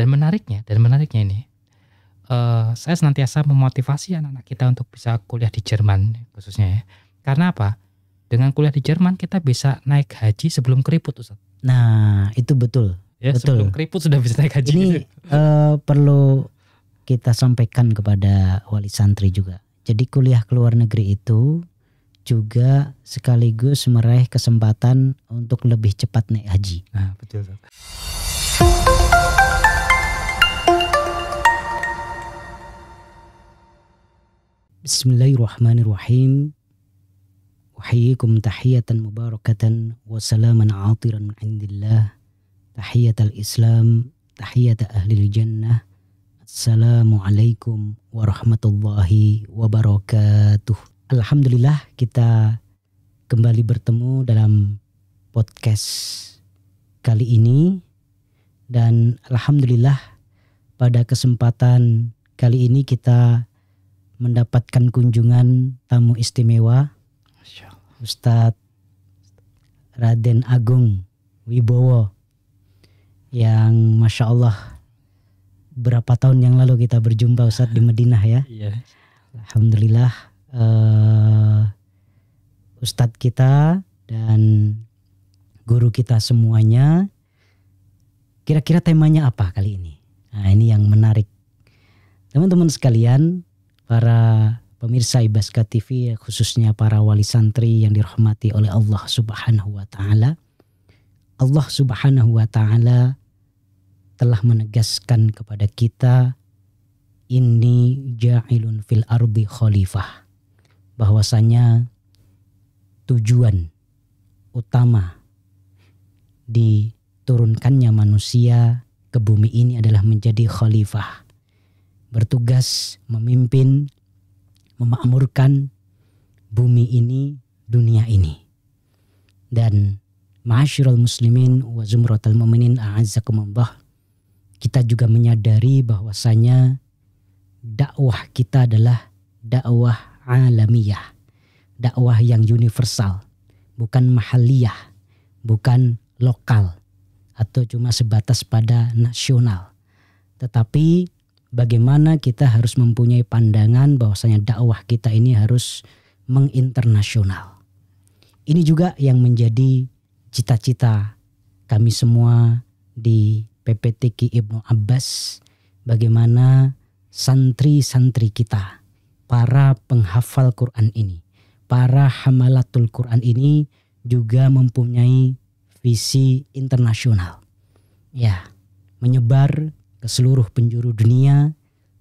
Dan menariknya, dan menariknya ini, uh, saya senantiasa memotivasi anak-anak kita untuk bisa kuliah di Jerman khususnya ya. Karena apa? Dengan kuliah di Jerman kita bisa naik haji sebelum keriput Ustaz. Nah, itu betul. Ya, betul. sebelum keriput sudah bisa naik haji. Ini uh, perlu kita sampaikan kepada wali santri juga. Jadi kuliah ke luar negeri itu juga sekaligus meraih kesempatan untuk lebih cepat naik haji. Nah, betul. Bismillahirrahmanirrahim. Uhayyikum tahiyatan mubarakatan wa salaman atiran indillah. Tahiyatal Islam, tahiyata ahli jannah. Assalamualaikum warahmatullahi wabarakatuh. Alhamdulillah kita kembali bertemu dalam podcast kali ini dan alhamdulillah pada kesempatan kali ini kita mendapatkan kunjungan tamu istimewa Ustadz Raden Agung Wibowo yang masya Allah berapa tahun yang lalu kita berjumpa Ustadz di Madinah ya. yeah. Alhamdulillah uh, Ustadz kita dan guru kita semuanya. Kira-kira temanya apa kali ini? Nah ini yang menarik. Teman-teman sekalian, para pemirsa Ibaska TV khususnya para wali santri yang dirahmati oleh Allah Subhanahu wa taala. Allah Subhanahu wa taala telah menegaskan kepada kita ini ja'ilun fil ardi khalifah. Bahwasanya tujuan utama diturunkannya manusia ke bumi ini adalah menjadi khalifah bertugas memimpin, memakmurkan bumi ini, dunia ini. Dan ma'asyiral muslimin wa zumratal mu'minin a'azzakumullah. Kita juga menyadari bahwasanya dakwah kita adalah dakwah alamiah. Dakwah yang universal, bukan mahaliyah, bukan lokal atau cuma sebatas pada nasional. Tetapi bagaimana kita harus mempunyai pandangan bahwasanya dakwah kita ini harus menginternasional. Ini juga yang menjadi cita-cita kami semua di PPTK Ibnu Abbas bagaimana santri-santri kita, para penghafal Quran ini, para hamalatul Quran ini juga mempunyai visi internasional. Ya, menyebar ke seluruh penjuru dunia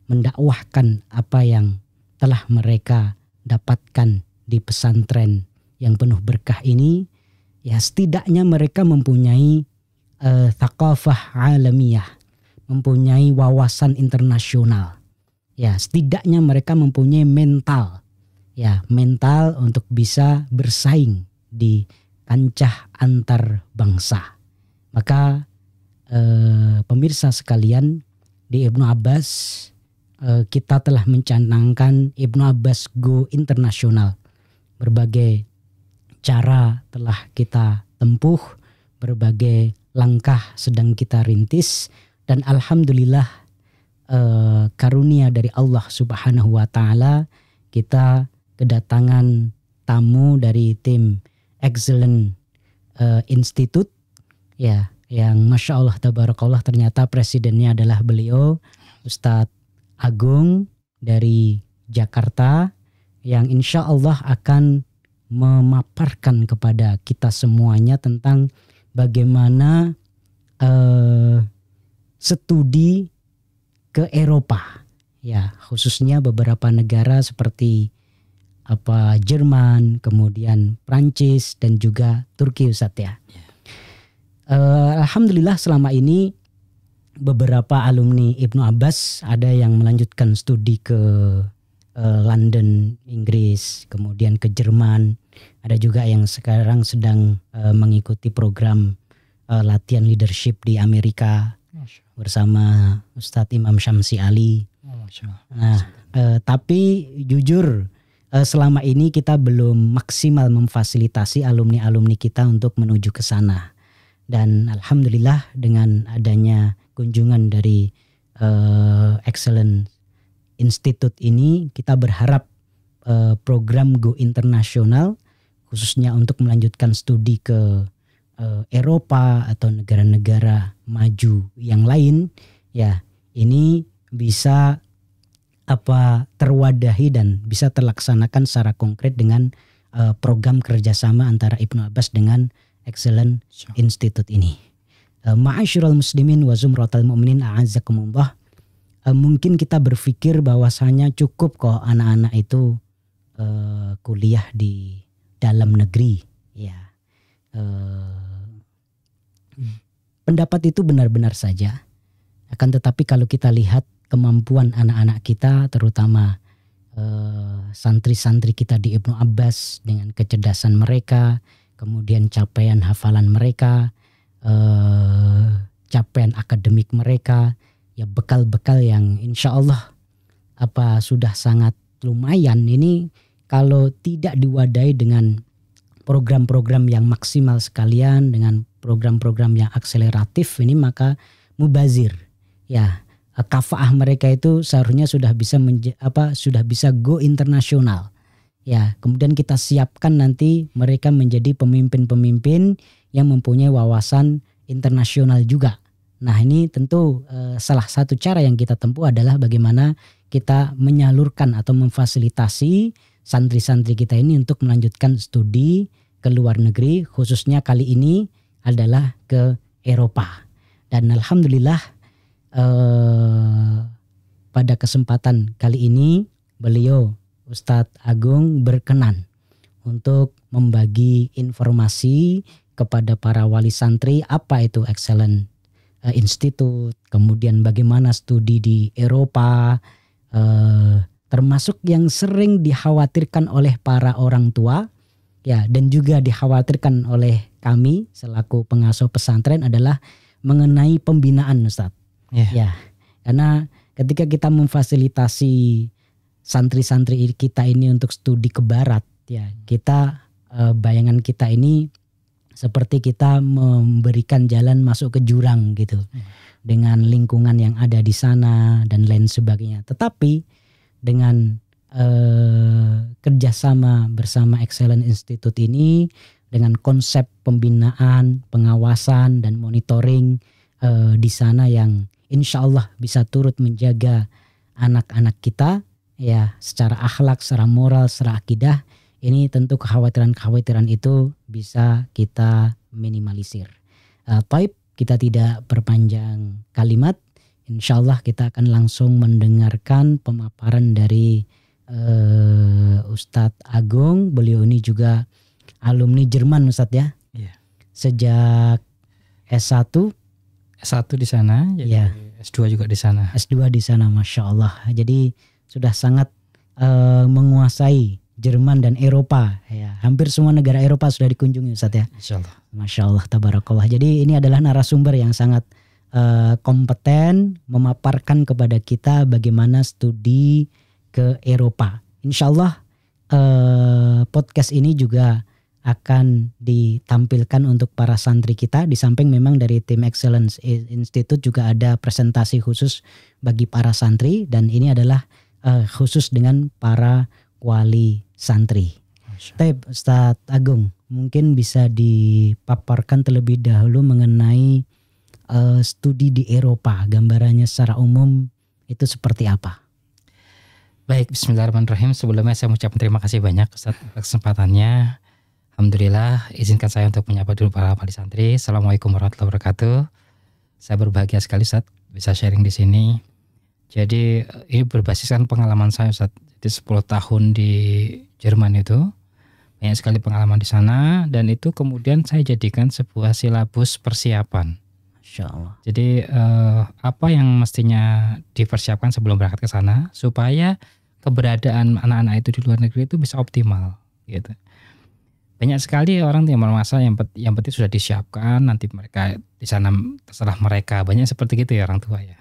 mendakwahkan apa yang telah mereka dapatkan di pesantren yang penuh berkah ini ya setidaknya mereka mempunyai uh, eh, thakafah alamiah mempunyai wawasan internasional ya setidaknya mereka mempunyai mental ya mental untuk bisa bersaing di kancah antar bangsa maka eh, pemirsa sekalian di Ibnu Abbas eh, kita telah mencanangkan Ibnu Abbas Go Internasional. Berbagai cara telah kita tempuh, berbagai langkah sedang kita rintis dan alhamdulillah eh, karunia dari Allah Subhanahu wa taala kita kedatangan tamu dari tim Excellent uh, Institute ya yang masya Allah tabarakallah ternyata presidennya adalah beliau Ustadz Agung dari Jakarta yang insya Allah akan memaparkan kepada kita semuanya tentang bagaimana eh, studi ke Eropa ya khususnya beberapa negara seperti apa Jerman, kemudian Prancis dan juga Turki Ustadz ya. Yeah uh, alhamdulillah selama ini beberapa alumni Ibnu Abbas ada yang melanjutkan studi ke uh, London, Inggris, kemudian ke Jerman. Ada juga yang sekarang sedang uh, mengikuti program uh, latihan leadership di Amerika bersama Ustadz Imam Syamsi Ali. Oh, nah, uh, tapi jujur uh, selama ini kita belum maksimal memfasilitasi alumni-alumni kita untuk menuju ke sana dan alhamdulillah dengan adanya kunjungan dari uh, eh, excellent Institute ini kita berharap uh, program Go Internasional khususnya untuk melanjutkan studi ke uh, Eropa atau negara-negara maju yang lain ya ini bisa apa terwadahi dan bisa terlaksanakan secara konkret dengan uh, program kerjasama antara Ibnu Abbas dengan excellent Institute ini. Eh, ma'asyiral muslimin wa zumratal mu'minin a'azzakumullah. Eh, mungkin kita berpikir bahwasanya cukup kok anak-anak itu eh, kuliah di dalam negeri ya. pendapat itu benar-benar saja. Akan tetapi kalau kita lihat kemampuan anak-anak kita terutama santri-santri kita di Ibnu Abbas dengan kecerdasan mereka, kemudian capaian hafalan mereka, eh, capaian akademik mereka, ya bekal-bekal yang insya Allah apa sudah sangat lumayan ini kalau tidak diwadai dengan program-program yang maksimal sekalian dengan program-program yang akseleratif ini maka mubazir ya kafaah mereka itu seharusnya sudah bisa apa sudah bisa go internasional Ya, kemudian kita siapkan nanti mereka menjadi pemimpin-pemimpin yang mempunyai wawasan internasional juga. Nah, ini tentu e, salah satu cara yang kita tempuh adalah bagaimana kita menyalurkan atau memfasilitasi santri-santri kita ini untuk melanjutkan studi ke luar negeri, khususnya kali ini adalah ke Eropa. Dan alhamdulillah eh, pada kesempatan kali ini beliau Ustadz Agung berkenan untuk membagi informasi kepada para wali santri apa itu excellent eh, institute, kemudian bagaimana studi di Eropa, eh, termasuk yang sering dikhawatirkan oleh para orang tua, ya dan juga dikhawatirkan oleh kami selaku pengasuh pesantren adalah mengenai pembinaan Ustadz. Yeah. Ya, karena ketika kita memfasilitasi santri-santri kita ini untuk studi ke barat ya kita eh, bayangan kita ini seperti kita memberikan jalan masuk ke jurang gitu dengan lingkungan yang ada di sana dan lain sebagainya tetapi dengan eh, kerjasama bersama Excellent Institute ini dengan konsep pembinaan, pengawasan, dan monitoring uh, di sana yang insya Allah bisa turut menjaga anak-anak kita ya secara akhlak, secara moral, secara akidah ini tentu kekhawatiran-kekhawatiran itu bisa kita minimalisir. Uh, taib kita tidak perpanjang kalimat, insya Allah kita akan langsung mendengarkan pemaparan dari uh, Ustadz Agung. Beliau ini juga alumni Jerman Ustadz ya. Yeah. Sejak S1 S1 di sana, jadi yeah. S2 juga di sana. S2 di sana, masya Allah. Jadi sudah sangat uh, menguasai Jerman dan Eropa ya hampir semua negara Eropa sudah dikunjungi Ustaz ya Insya Allah. Masya Allah tabarakallah jadi ini adalah narasumber yang sangat uh, kompeten memaparkan kepada kita bagaimana studi ke Eropa Insya Allah uh, eh, podcast ini juga akan ditampilkan untuk para santri kita di samping memang dari tim Excellence Institute juga ada presentasi khusus bagi para santri dan ini adalah uh, khusus dengan para wali santri. Tep, Ustaz Agung mungkin bisa dipaparkan terlebih dahulu mengenai uh, studi di Eropa, gambarannya secara umum itu seperti apa? Baik, Bismillahirrahmanirrahim. Sebelumnya saya mengucapkan terima kasih banyak Ustaz kesempatannya. Alhamdulillah, izinkan saya untuk menyapa dulu para wali santri. Assalamualaikum warahmatullahi wabarakatuh. Saya berbahagia sekali Ustaz bisa sharing di sini jadi eh, ini berbasiskan pengalaman saya saat Jadi 10 tahun di Jerman itu banyak sekali pengalaman di sana dan itu kemudian saya jadikan sebuah silabus persiapan. Insya Allah. Jadi eh, apa yang mestinya dipersiapkan sebelum berangkat ke sana supaya keberadaan anak-anak itu di luar negeri itu bisa optimal gitu. Banyak sekali orang yang merasa yang penting sudah disiapkan nanti mereka di sana terserah mereka banyak seperti itu ya orang tua ya.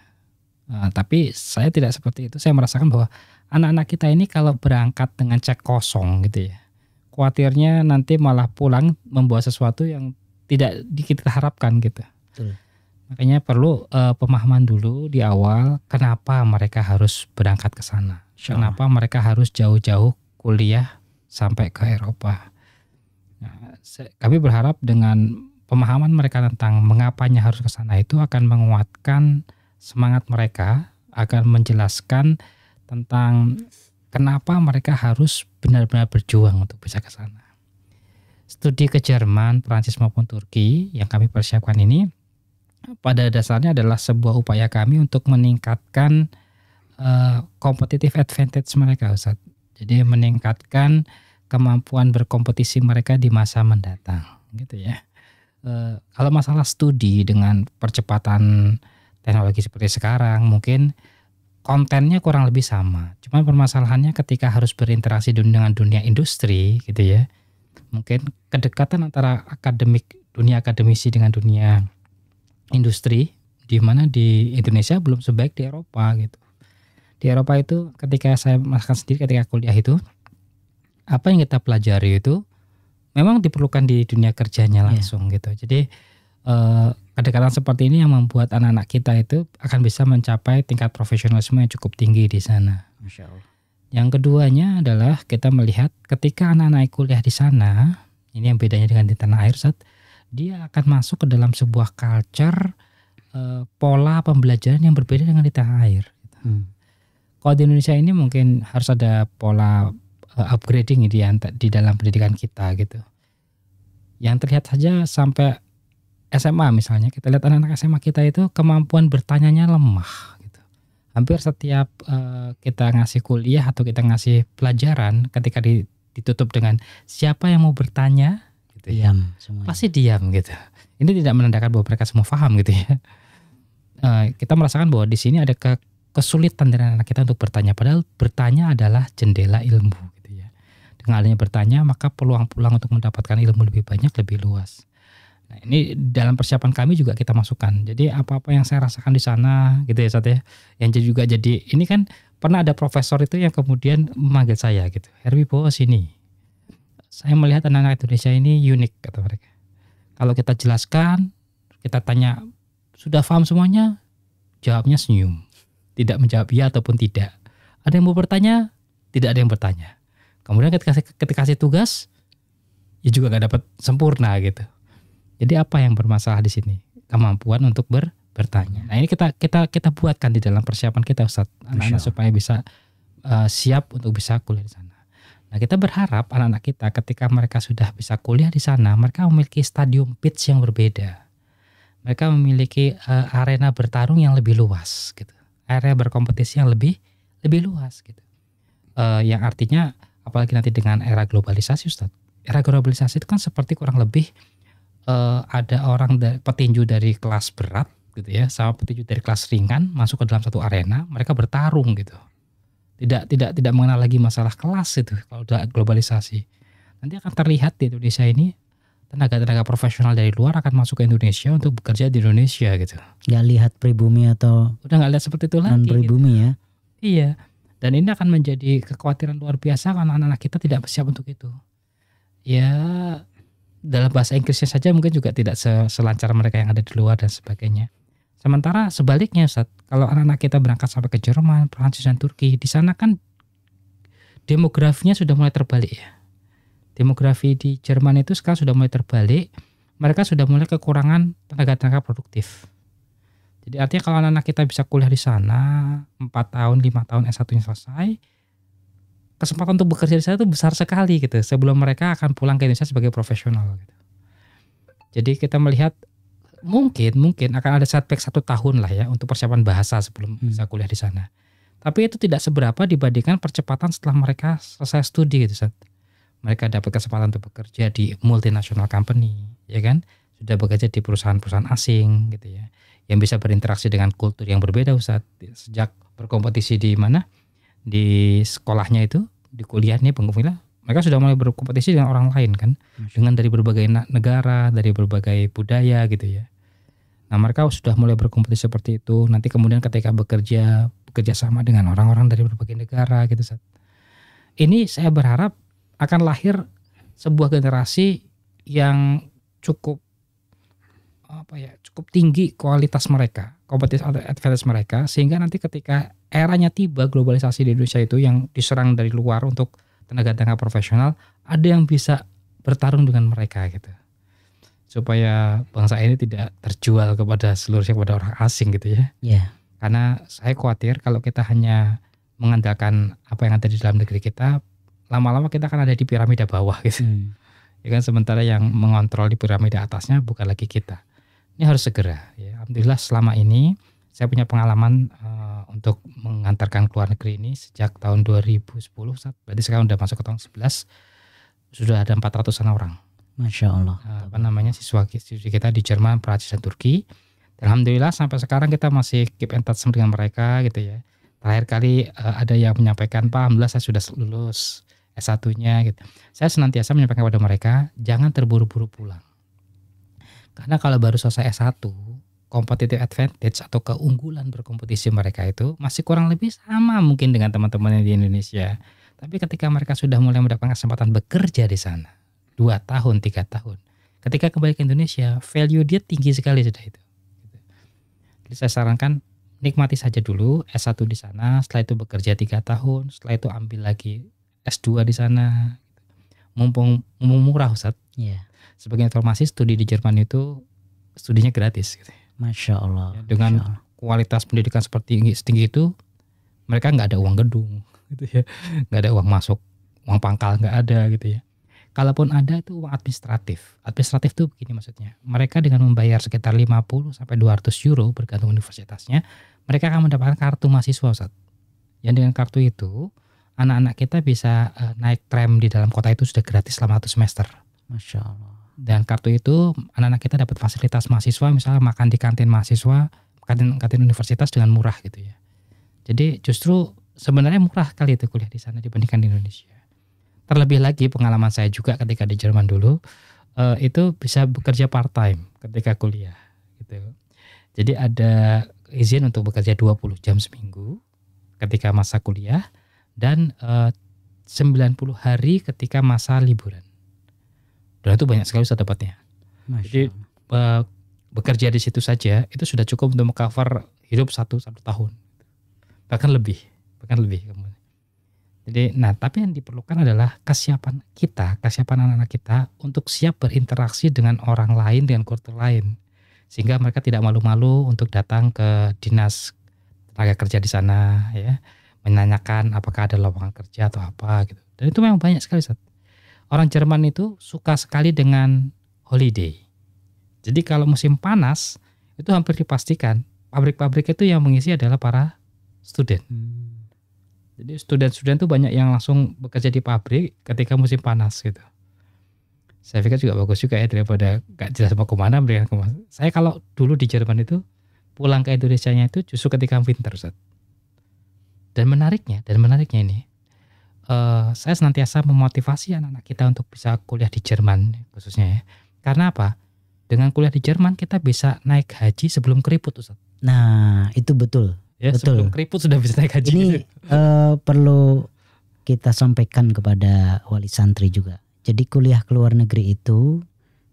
Nah, tapi saya tidak seperti itu. Saya merasakan bahwa anak-anak kita ini kalau berangkat dengan cek kosong gitu ya, khawatirnya nanti malah pulang membawa sesuatu yang tidak kita harapkan gitu. Betul. Makanya perlu uh, pemahaman dulu di awal kenapa mereka harus berangkat ke sana, kenapa mereka harus jauh-jauh kuliah sampai ke Eropa. Nah, kami berharap dengan pemahaman mereka tentang mengapanya harus ke sana itu akan menguatkan semangat mereka akan menjelaskan tentang kenapa mereka harus benar-benar berjuang untuk bisa ke sana. Studi ke Jerman, Prancis maupun Turki yang kami persiapkan ini pada dasarnya adalah sebuah upaya kami untuk meningkatkan uh, competitive advantage mereka Ustaz. Jadi meningkatkan kemampuan berkompetisi mereka di masa mendatang gitu ya. Uh, kalau masalah studi dengan percepatan teknologi seperti sekarang mungkin kontennya kurang lebih sama. Cuma permasalahannya ketika harus berinteraksi dengan dunia industri gitu ya. Mungkin kedekatan antara akademik dunia akademisi dengan dunia industri di mana di Indonesia belum sebaik di Eropa gitu. Di Eropa itu ketika saya masakan sendiri ketika kuliah itu apa yang kita pelajari itu memang diperlukan di dunia kerjanya iya. langsung yeah. gitu. Jadi eh, Kedekatan seperti ini yang membuat anak-anak kita itu akan bisa mencapai tingkat profesionalisme yang cukup tinggi di sana. Yang keduanya adalah kita melihat ketika anak-anak kuliah di sana, ini yang bedanya dengan di tanah air, saat dia akan masuk ke dalam sebuah culture eh, pola pembelajaran yang berbeda dengan di tanah air. Hmm. Kalau di Indonesia ini mungkin harus ada pola eh, upgrading di di dalam pendidikan kita gitu. Yang terlihat saja sampai SMA misalnya kita lihat anak-anak SMA kita itu kemampuan bertanyanya lemah gitu. Hampir setiap uh, kita ngasih kuliah atau kita ngasih pelajaran ketika ditutup dengan siapa yang mau bertanya gitu ya. diam ya. Pasti diam gitu. Ini tidak menandakan bahwa mereka semua paham gitu ya. Uh, kita merasakan bahwa di sini ada ke kesulitan dari anak kita untuk bertanya padahal bertanya adalah jendela ilmu gitu ya. Dengan adanya bertanya maka peluang-peluang untuk mendapatkan ilmu lebih banyak lebih luas Nah, ini dalam persiapan kami juga kita masukkan. Jadi apa-apa yang saya rasakan di sana gitu ya Satya Yang juga jadi ini kan pernah ada profesor itu yang kemudian memanggil saya gitu. Herwi bawa sini. Saya melihat anak-anak Indonesia ini unik kata mereka. Kalau kita jelaskan, kita tanya sudah paham semuanya? Jawabnya senyum. Tidak menjawab ya ataupun tidak. Ada yang mau bertanya? Tidak ada yang bertanya. Kemudian ketika ketika kasih tugas, ya juga gak dapat sempurna gitu jadi apa yang bermasalah di sini? Kemampuan untuk ber, bertanya. Nah, ini kita kita kita buatkan di dalam persiapan kita Ustaz, anak-anak supaya bisa uh, siap untuk bisa kuliah di sana. Nah, kita berharap anak-anak kita ketika mereka sudah bisa kuliah di sana, mereka memiliki stadium pitch yang berbeda. Mereka memiliki uh, arena bertarung yang lebih luas gitu. Area berkompetisi yang lebih lebih luas gitu. Uh, yang artinya apalagi nanti dengan era globalisasi Ustaz. Era globalisasi itu kan seperti kurang lebih uh, ada orang dari, petinju dari kelas berat gitu ya sama petinju dari kelas ringan masuk ke dalam satu arena mereka bertarung gitu tidak tidak tidak mengenal lagi masalah kelas itu kalau udah globalisasi nanti akan terlihat di Indonesia ini tenaga-tenaga profesional dari luar akan masuk ke Indonesia untuk bekerja di Indonesia gitu. Gak lihat pribumi atau udah nggak lihat seperti itu lagi. pribumi gitu. ya. Iya. Dan ini akan menjadi kekhawatiran luar biasa karena anak-anak kita tidak siap untuk itu. Ya dalam bahasa Inggrisnya saja mungkin juga tidak selancar mereka yang ada di luar dan sebagainya. Sementara sebaliknya Ustaz, kalau anak-anak kita berangkat sampai ke Jerman, Prancis dan Turki, di sana kan demografinya sudah mulai terbalik ya. Demografi di Jerman itu sekarang sudah mulai terbalik, mereka sudah mulai kekurangan tenaga-tenaga produktif. Jadi artinya kalau anak-anak kita bisa kuliah di sana, 4 tahun, 5 tahun S1-nya selesai, kesempatan untuk bekerja di sana itu besar sekali gitu sebelum mereka akan pulang ke Indonesia sebagai profesional gitu. Jadi kita melihat mungkin mungkin akan ada setback satu tahun lah ya untuk persiapan bahasa sebelum hmm. bisa kuliah di sana. Tapi itu tidak seberapa dibandingkan percepatan setelah mereka selesai studi gitu. Mereka dapat kesempatan untuk bekerja di multinasional company, ya kan? Sudah bekerja di perusahaan-perusahaan asing gitu ya. Yang bisa berinteraksi dengan kultur yang berbeda Ustaz. Sejak berkompetisi di mana? di sekolahnya itu di kuliahnya pengumpulnya mereka sudah mulai berkompetisi dengan orang lain kan dengan dari berbagai negara dari berbagai budaya gitu ya nah mereka sudah mulai berkompetisi seperti itu nanti kemudian ketika bekerja bekerja sama dengan orang-orang dari berbagai negara gitu ini saya berharap akan lahir sebuah generasi yang cukup apa ya cukup tinggi kualitas mereka kompetisi advantage mereka sehingga nanti ketika eranya tiba globalisasi di Indonesia itu yang diserang dari luar untuk tenaga-tenaga profesional, ada yang bisa bertarung dengan mereka gitu. Supaya bangsa ini tidak terjual kepada seluruhnya kepada orang asing gitu ya. Yeah. Karena saya khawatir kalau kita hanya mengandalkan apa yang ada di dalam negeri kita, lama-lama kita akan ada di piramida bawah gitu. Hmm. Ya kan sementara yang mengontrol di piramida atasnya bukan lagi kita. Ini harus segera ya. Alhamdulillah selama ini saya punya pengalaman uh, untuk mengantarkan ke luar negeri ini sejak tahun 2010 berarti sekarang sudah masuk ke tahun 11 sudah ada 400-an orang. Masya Allah. Nah, apa namanya siswa, siswa kita di Jerman, Prancis dan Turki. Alhamdulillah sampai sekarang kita masih keep in touch dengan mereka gitu ya. Terakhir kali eh, ada yang menyampaikan, Pak Alhamdulillah saya sudah lulus S1-nya gitu. Saya senantiasa menyampaikan kepada mereka, jangan terburu-buru pulang. Karena kalau baru selesai S1, competitive advantage atau keunggulan berkompetisi mereka itu masih kurang lebih sama mungkin dengan teman-temannya di Indonesia. Tapi ketika mereka sudah mulai mendapatkan kesempatan bekerja di sana, dua tahun, tiga tahun, ketika kembali ke Indonesia, value dia tinggi sekali sudah itu. Jadi saya sarankan nikmati saja dulu S1 di sana, setelah itu bekerja tiga tahun, setelah itu ambil lagi S2 di sana. Mumpung, mumpung murah Ustaz. Yeah. Sebagai informasi studi di Jerman itu studinya gratis gitu. Masya Allah. Ya, dengan Masya Allah. kualitas pendidikan seperti setinggi itu, mereka nggak ada uang gedung, gitu ya, nggak ada uang masuk, uang pangkal nggak ada, gitu ya. Kalaupun ada itu uang administratif. Administratif itu begini maksudnya. Mereka dengan membayar sekitar 50 sampai 200 euro bergantung universitasnya, mereka akan mendapatkan kartu mahasiswa Ustaz. Yang dengan kartu itu anak-anak kita bisa eh, naik tram di dalam kota itu sudah gratis selama satu semester. Masya Allah dan kartu itu anak-anak kita dapat fasilitas mahasiswa misalnya makan di kantin mahasiswa kantin kantin universitas dengan murah gitu ya jadi justru sebenarnya murah kali itu kuliah di sana dibandingkan di Indonesia terlebih lagi pengalaman saya juga ketika di Jerman dulu eh, itu bisa bekerja part time ketika kuliah gitu jadi ada izin untuk bekerja 20 jam seminggu ketika masa kuliah dan 90 eh, hari ketika masa liburan dan itu banyak sekali saya dapatnya. Jadi be bekerja di situ saja itu sudah cukup untuk mengcover hidup satu satu tahun, bahkan lebih, bahkan lebih. Jadi, nah tapi yang diperlukan adalah kesiapan kita, kesiapan anak-anak kita untuk siap berinteraksi dengan orang lain, dengan kultur lain, sehingga mereka tidak malu-malu untuk datang ke dinas tenaga kerja di sana, ya menanyakan apakah ada lowongan kerja atau apa gitu. Dan itu memang banyak sekali. Seth orang Jerman itu suka sekali dengan holiday. Jadi kalau musim panas itu hampir dipastikan pabrik-pabrik itu yang mengisi adalah para student. Hmm. Jadi student-student itu banyak yang langsung bekerja di pabrik ketika musim panas gitu. Saya pikir juga bagus juga ya daripada gak jelas mau kemana mereka kemana. Saya kalau dulu di Jerman itu pulang ke Indonesia nya itu justru ketika winter Ustaz. Dan menariknya, dan menariknya ini, uh, saya senantiasa memotivasi anak-anak kita untuk bisa kuliah di Jerman khususnya ya. Karena apa? Dengan kuliah di Jerman kita bisa naik haji sebelum keriput Ustaz. Nah, itu betul. Ya, betul. sebelum keriput sudah bisa naik haji. Ini uh, perlu kita sampaikan kepada wali santri juga. Jadi kuliah ke luar negeri itu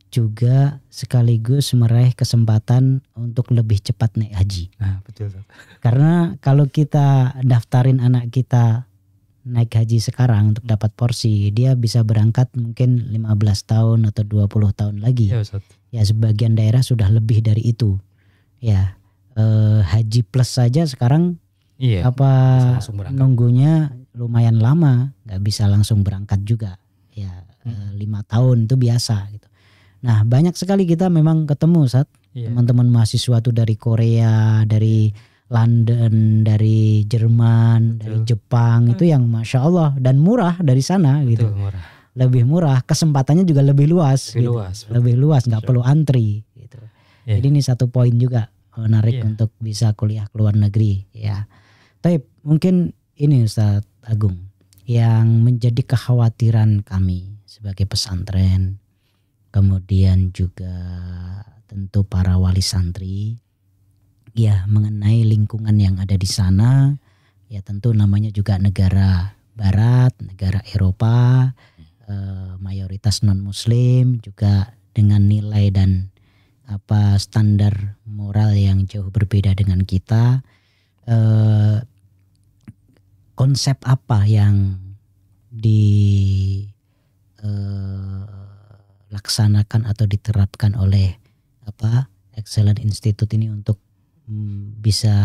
juga sekaligus meraih kesempatan untuk lebih cepat naik haji. Nah, betul. Karena kalau kita daftarin anak kita naik haji sekarang untuk dapat porsi dia bisa berangkat mungkin 15 tahun atau 20 tahun lagi ya, Ustaz. ya sebagian daerah sudah lebih dari itu ya eh, haji plus saja sekarang iya, apa nunggunya lumayan lama nggak bisa langsung berangkat juga ya hmm. eh, lima tahun itu biasa gitu nah banyak sekali kita memang ketemu saat iya. yeah. teman-teman mahasiswa tuh dari Korea dari London, dari Jerman, Betul. dari Jepang hmm. itu yang masya Allah dan murah dari sana gitu. murah. Lebih murah, kesempatannya juga lebih luas. Lebih gitu. luas, lebih luas, nggak perlu antri gitu. Yeah. Jadi ini satu poin juga eh, menarik yeah. untuk bisa kuliah ke luar negeri ya. Tapi mungkin ini Ustaz Agung yang menjadi kekhawatiran kami sebagai pesantren, kemudian juga tentu para wali santri ya mengenai lingkungan yang ada di sana ya tentu namanya juga negara barat, negara Eropa eh, mayoritas non muslim juga dengan nilai dan apa standar moral yang jauh berbeda dengan kita eh, konsep apa yang dilaksanakan eh, atau diterapkan oleh apa Excellent Institute ini untuk bisa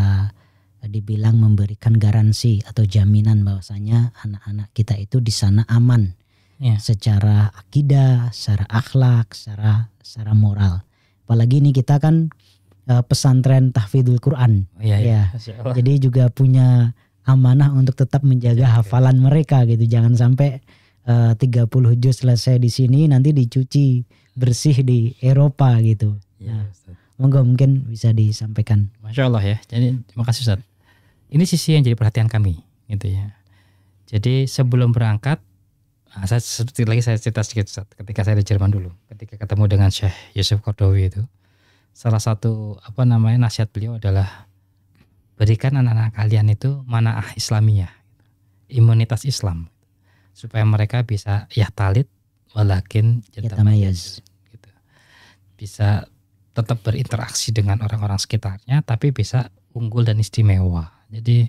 dibilang memberikan garansi atau jaminan bahwasanya anak-anak kita itu di sana aman yeah. secara akidah, secara akhlak, secara secara moral. Apalagi ini kita kan uh, pesantren tahfidul Quran. Oh, iya, Ya. Jadi juga punya amanah untuk tetap menjaga hafalan mereka gitu. Jangan sampai e, uh, 30 juz selesai di sini nanti dicuci bersih di Eropa gitu. Ya, Monggo mungkin bisa disampaikan. Masya Allah ya. Jadi terima kasih Ustaz. Ini sisi yang jadi perhatian kami gitu ya. Jadi sebelum berangkat, nah saya seperti lagi saya cerita sedikit Ustaz, ketika saya di Jerman dulu, ketika ketemu dengan Syekh Yusuf Kordowi itu, salah satu apa namanya nasihat beliau adalah berikan anak-anak kalian itu manaah Islamiyah, imunitas Islam supaya mereka bisa ya talit walakin jatamayaz gitu. Bisa tetap berinteraksi dengan orang-orang sekitarnya tapi bisa unggul dan istimewa. Jadi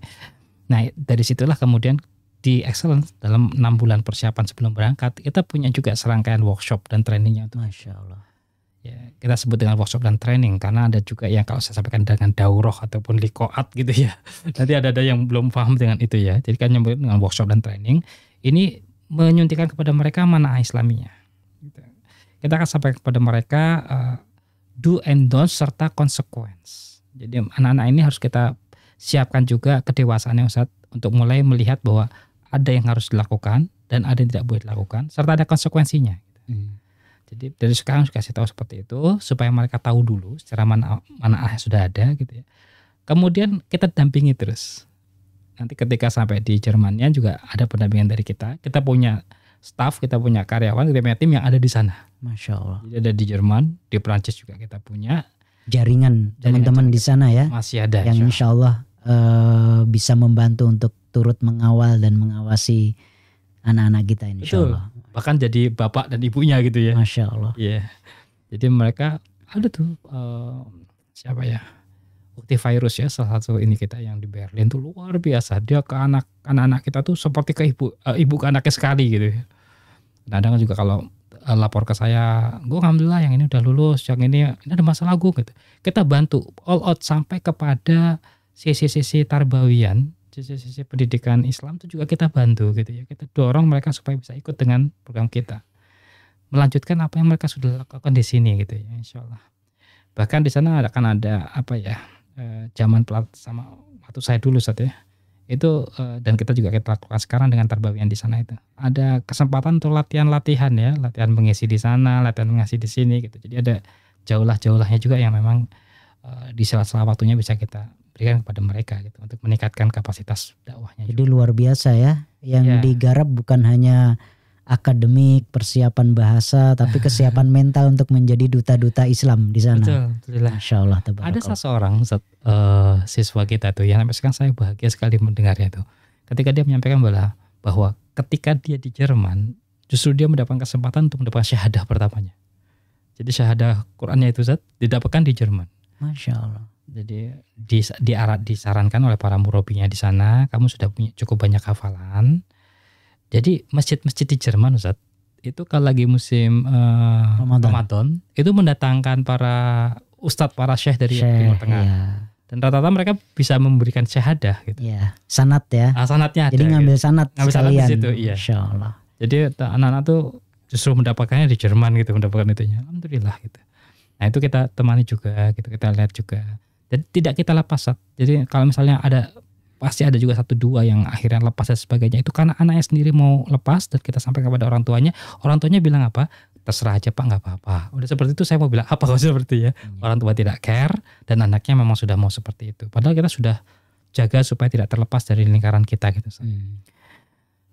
nah dari situlah kemudian di Excellence dalam enam bulan persiapan sebelum berangkat kita punya juga serangkaian workshop dan trainingnya itu. Masya Allah. Ya, kita sebut dengan workshop dan training karena ada juga yang kalau saya sampaikan dengan dauroh ataupun likoat gitu ya. Nanti ada ada yang belum paham dengan itu ya. Jadi kan nyebut dengan workshop dan training ini menyuntikkan kepada mereka mana Islaminya. Gitu. Kita akan sampaikan kepada mereka uh, do and don't serta konsekuens. Jadi anak-anak ini harus kita siapkan juga kedewasaannya Ustaz untuk mulai melihat bahwa ada yang harus dilakukan dan ada yang tidak boleh dilakukan serta ada konsekuensinya. Hmm. Jadi dari sekarang sudah kasih tahu seperti itu supaya mereka tahu dulu secara mana mana sudah ada gitu ya. Kemudian kita dampingi terus. Nanti ketika sampai di Jermannya juga ada pendampingan dari kita. Kita punya staff, kita punya karyawan, kita punya tim yang ada di sana. Masya Allah. Jadi ada di Jerman, di Prancis juga kita punya jaringan teman-teman di sana ya. Masih ada. Yang insya Allah uh, bisa membantu untuk turut mengawal dan mengawasi anak-anak kita insya Betul. Allah. Bahkan jadi bapak dan ibunya gitu ya. Masya Allah. Yeah. Jadi mereka ada tuh uh, siapa ya? virus ya salah satu ini kita yang di Berlin tuh luar biasa dia ke anak anak-anak kita tuh seperti ke ibu uh, ibu ke anaknya sekali gitu ya. kadang juga kalau uh, lapor ke saya gue alhamdulillah yang ini udah lulus yang ini ini ada masalah gue gitu kita bantu all out sampai kepada sisi-sisi tarbawian sisi-sisi pendidikan Islam itu juga kita bantu gitu ya kita dorong mereka supaya bisa ikut dengan program kita melanjutkan apa yang mereka sudah lakukan di sini gitu ya insya Allah bahkan di sana akan ada apa ya eh, zaman pelat sama waktu saya dulu saat ya itu eh, dan kita juga kita lakukan sekarang dengan yang di sana itu ada kesempatan untuk latihan-latihan ya latihan mengisi di sana latihan mengisi di sini gitu jadi ada jaulah-jaulahnya juga yang memang eh, di sela-sela waktunya bisa kita berikan kepada mereka gitu untuk meningkatkan kapasitas dakwahnya jadi juga. luar biasa ya yang ya. digarap bukan hanya akademik, persiapan bahasa, tapi kesiapan mental untuk menjadi duta-duta Islam di sana. Betul, Masya Allah, Ada seseorang uh, siswa kita tuh yang sampai sekarang saya bahagia sekali mendengarnya tuh. Ketika dia menyampaikan bahwa, bahwa ketika dia di Jerman, justru dia mendapatkan kesempatan untuk mendapatkan syahadah pertamanya. Jadi syahadah Qurannya itu Zat didapatkan di Jerman. Masya Allah. Jadi di, di disarankan oleh para murabinya di sana, kamu sudah punya cukup banyak hafalan, jadi masjid-masjid di Jerman Ustaz itu kalau lagi musim uh, Ramadan. Ramadan itu mendatangkan para ustadz para syekh dari Timur Tengah. Iya. Dan rata-rata mereka bisa memberikan syahadah gitu. Iya, sanat ya. Ah, sanatnya ada. Jadi ngambil gitu. sanat ngambil sekalian. Sanat di situ, iya. Insya Allah. Jadi anak-anak tuh justru mendapatkannya di Jerman gitu, mendapatkan itunya. Alhamdulillah gitu. Nah, itu kita temani juga gitu, kita lihat juga. Jadi tidak kita lepas. Jadi kalau misalnya ada pasti ada juga satu dua yang akhirnya lepas dan sebagainya itu karena anaknya sendiri mau lepas dan kita sampai kepada orang tuanya orang tuanya bilang apa terserah aja pak nggak apa-apa udah seperti itu saya mau bilang apa kalau seperti ya hmm. orang tua tidak care dan anaknya memang sudah mau seperti itu padahal kita sudah jaga supaya tidak terlepas dari lingkaran kita gitu hmm.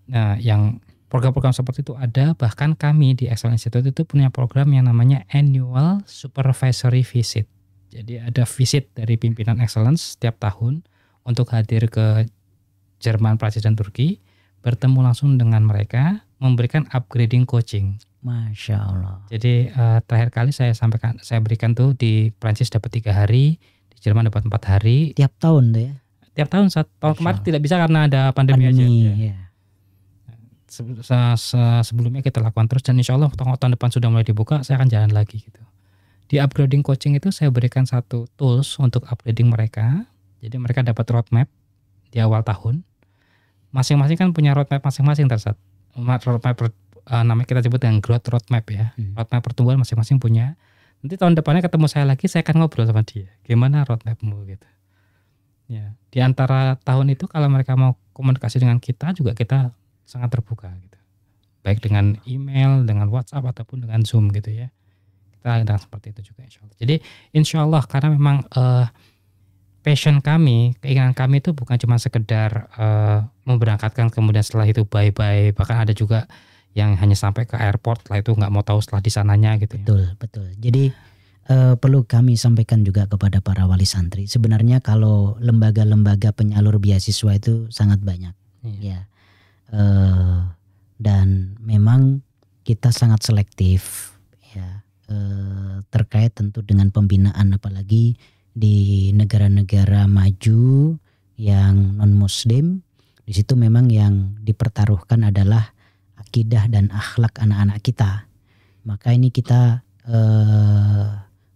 nah yang program-program seperti itu ada bahkan kami di Excellence Institute itu punya program yang namanya annual supervisory visit jadi ada visit dari pimpinan excellence setiap tahun untuk hadir ke Jerman, Prancis dan Turki, bertemu langsung dengan mereka, memberikan upgrading coaching. Masya Allah. Jadi uh, terakhir kali saya sampaikan, saya berikan tuh di Prancis dapat tiga hari, di Jerman dapat empat hari. Tiap tahun tuh ya? Tiap tahun, saat tahun kemarin tidak bisa karena ada pandemi, pandemi aja. Ya. ya. Se -se Sebelumnya kita lakukan terus dan insya Allah tahun, tahun depan sudah mulai dibuka, saya akan jalan lagi gitu. Di upgrading coaching itu saya berikan satu tools untuk upgrading mereka, jadi mereka dapat roadmap di awal tahun. Masing-masing kan punya roadmap masing-masing tersat. Roadmap uh, namanya kita sebut dengan growth roadmap ya. Hmm. Roadmap pertumbuhan masing-masing punya. Nanti tahun depannya ketemu saya lagi, saya akan ngobrol sama dia. Gimana roadmapmu gitu. Ya, di antara tahun itu kalau mereka mau komunikasi dengan kita juga kita sangat terbuka gitu. Baik dengan email, dengan WhatsApp ataupun dengan Zoom gitu ya kita akan seperti itu juga insya Allah. Jadi insya Allah karena memang uh, passion kami, keinginan kami itu bukan cuma sekedar uh, memberangkatkan kemudian setelah itu bye-bye, bahkan ada juga yang hanya sampai ke airport lah itu nggak mau tahu setelah di sananya gitu. Ya. Betul, betul. Jadi uh, perlu kami sampaikan juga kepada para wali santri. Sebenarnya kalau lembaga-lembaga penyalur beasiswa itu sangat banyak. Iya. Ya. Uh, dan memang kita sangat selektif ya uh, terkait tentu dengan pembinaan apalagi di negara-negara maju yang non muslim di situ memang yang dipertaruhkan adalah akidah dan akhlak anak-anak kita maka ini kita eh,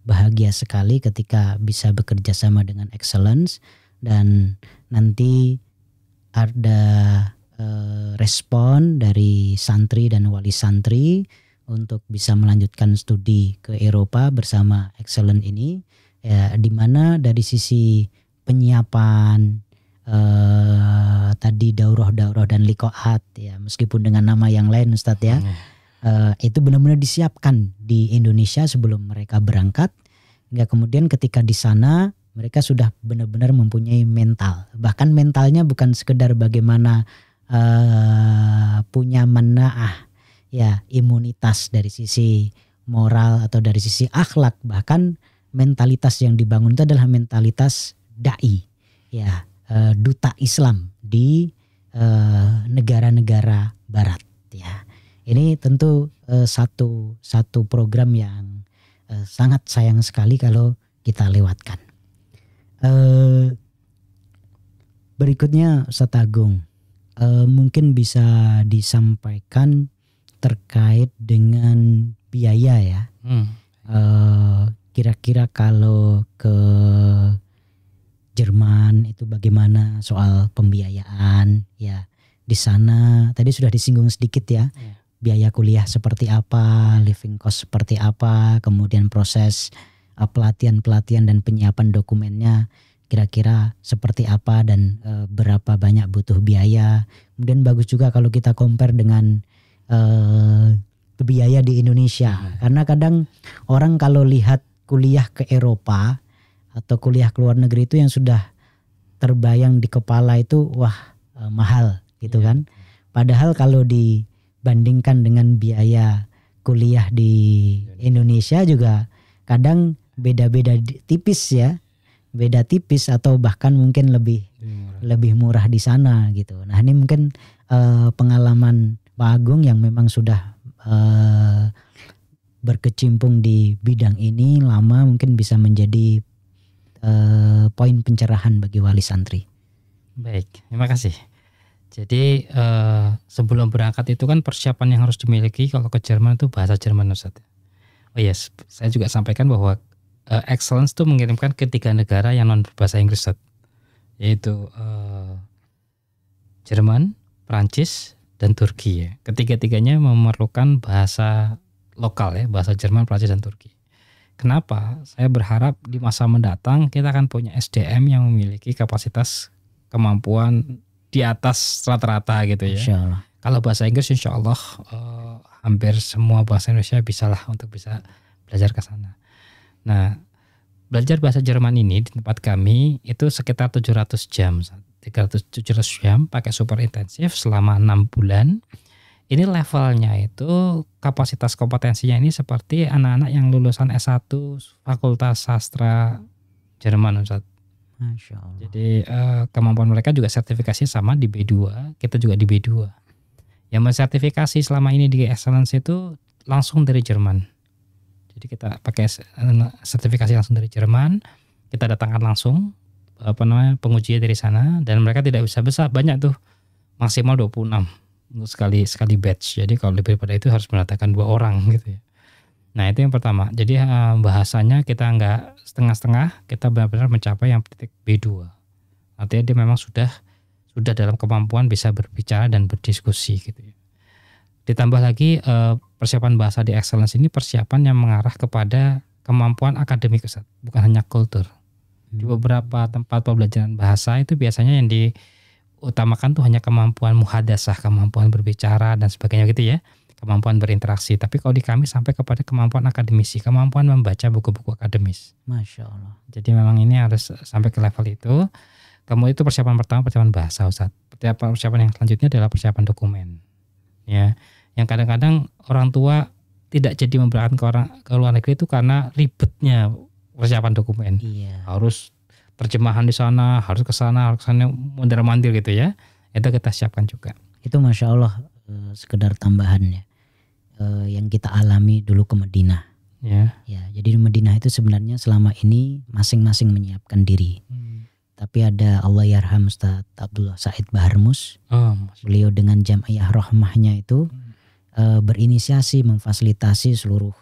bahagia sekali ketika bisa bekerja sama dengan excellence dan nanti ada eh, respon dari santri dan wali santri untuk bisa melanjutkan studi ke Eropa bersama excellence ini ya di mana dari sisi penyiapan eh, tadi daurah-daurah dan likoat ya meskipun dengan nama yang lain Ustadz ya hmm. eh, itu benar-benar disiapkan di Indonesia sebelum mereka berangkat hingga kemudian ketika di sana mereka sudah benar-benar mempunyai mental bahkan mentalnya bukan sekedar bagaimana eh, punya menaah ya imunitas dari sisi moral atau dari sisi akhlak bahkan mentalitas yang dibangun itu adalah mentalitas dai ya eh, duta Islam di eh, negara-negara barat ya. Ini tentu eh, satu satu program yang sangat sayang sekali kalau kita lewatkan. berikutnya Ustaz Agung mungkin bisa disampaikan terkait dengan biaya ya. Hmm kira-kira kalau ke Jerman itu bagaimana soal pembiayaan ya di sana tadi sudah disinggung sedikit ya iya. biaya kuliah seperti apa living cost seperti apa kemudian proses eh, pelatihan pelatihan dan penyiapan dokumennya kira-kira seperti apa dan uh, berapa banyak butuh biaya kemudian bagus juga kalau kita compare dengan uh, biaya di Indonesia iya. karena kadang orang kalau lihat kuliah ke Eropa atau kuliah ke luar negeri itu yang sudah terbayang di kepala itu wah eh, mahal gitu yeah. kan. Padahal kalau dibandingkan dengan biaya kuliah di Indonesia juga kadang beda-beda tipis ya. Beda tipis atau bahkan mungkin lebih murah. lebih murah di sana gitu. Nah, ini mungkin eh, pengalaman Pak Agung yang memang sudah eh, berkecimpung di bidang ini lama mungkin bisa menjadi uh, poin pencerahan bagi wali santri. Baik, terima kasih. Jadi uh, sebelum berangkat itu kan persiapan yang harus dimiliki kalau ke Jerman itu bahasa Jerman Ustaz. Oh yes, iya, saya juga sampaikan bahwa uh, excellence itu mengirimkan ketiga negara yang non berbahasa Inggris Ustaz. Yaitu uh, Jerman, Prancis, dan Turki ya. Ketiga-tiganya memerlukan bahasa lokal ya bahasa Jerman, Prancis dan Turki. Kenapa? Saya berharap di masa mendatang kita akan punya SDM yang memiliki kapasitas kemampuan di atas rata-rata gitu ya. Insya Allah. Kalau bahasa Inggris insya Allah uh, eh, hampir semua bahasa Indonesia bisalah untuk bisa belajar ke sana. Nah, belajar bahasa Jerman ini di tempat kami itu sekitar 700 jam. 300 700 jam pakai super intensif selama enam bulan ini levelnya itu kapasitas kompetensinya ini seperti anak-anak yang lulusan S1 Fakultas Sastra Jerman Ustaz. Jadi uh, kemampuan mereka juga sertifikasi sama di B2, kita juga di B2. Yang mensertifikasi selama ini di Excellence itu langsung dari Jerman. Jadi kita pakai eh, sertifikasi langsung dari Jerman, kita datangkan langsung apa namanya pengujian dari sana dan mereka tidak bisa besar banyak tuh maksimal 26 untuk sekali sekali batch. Jadi kalau lebih daripada itu harus meratakan dua orang gitu ya. Nah itu yang pertama. Jadi eh, bahasanya kita nggak setengah-setengah, kita benar-benar mencapai yang titik B2. Artinya dia memang sudah sudah dalam kemampuan bisa berbicara dan berdiskusi gitu ya. Ditambah lagi eh, persiapan bahasa di excellence ini persiapan yang mengarah kepada kemampuan akademik bukan hanya kultur. Di hmm. beberapa tempat pembelajaran bahasa itu biasanya yang di utamakan tuh hanya kemampuan muhadasah, kemampuan berbicara dan sebagainya gitu ya, kemampuan berinteraksi. Tapi kalau di kami sampai kepada kemampuan akademisi, kemampuan membaca buku-buku akademis. Masya Allah. Jadi memang ini harus sampai ke level itu. Kemudian itu persiapan pertama persiapan bahasa Ustaz. Persiapan persiapan yang selanjutnya adalah persiapan dokumen. Ya, yang kadang-kadang orang tua tidak jadi memberikan ke orang ke luar negeri itu karena ribetnya persiapan dokumen. Iya. Harus terjemahan di sana harus ke sana harus ke sana mondar mandir gitu ya itu kita siapkan juga itu masya Allah eh, sekedar tambahannya eh, yang kita alami dulu ke Madinah ya ya jadi di Madinah itu sebenarnya selama ini masing-masing menyiapkan diri hmm. tapi ada Allah Yarham Ustaz Abdullah Said Baharmus oh, beliau dengan jamiah Rahmahnya itu hmm. Eh, berinisiasi memfasilitasi seluruh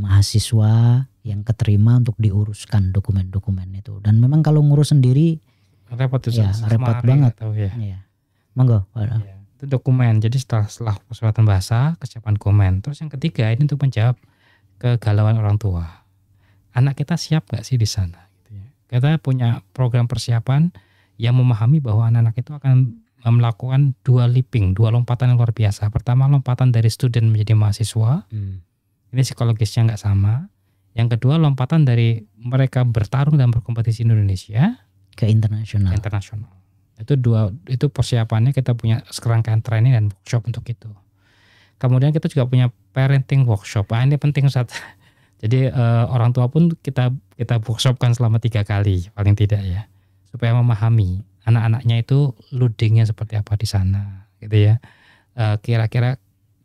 mahasiswa yang keterima untuk diuruskan dokumen-dokumen itu. Dan memang kalau ngurus sendiri repot itu ya, repot banget. tahu ya. ya. Monggo. Ya, itu dokumen. Jadi setelah setelah persyaratan bahasa, kesiapan komentar, Terus yang ketiga ini untuk menjawab kegalauan orang tua. Anak kita siap gak sih di sana? Gitu ya? Kita punya program persiapan yang memahami bahwa anak-anak itu akan melakukan dua leaping, dua lompatan yang luar biasa. Pertama lompatan dari student menjadi mahasiswa. Hmm. Ini psikologisnya nggak sama yang kedua lompatan dari mereka bertarung dan berkompetisi di Indonesia ke internasional. Internasional. Itu dua itu persiapannya kita punya serangkaian training dan workshop untuk itu. Kemudian kita juga punya parenting workshop. Nah, ini penting saat jadi uh, orang tua pun kita kita workshopkan selama tiga kali paling tidak ya supaya memahami anak-anaknya itu loadingnya seperti apa di sana gitu ya. kira eh, kira-kira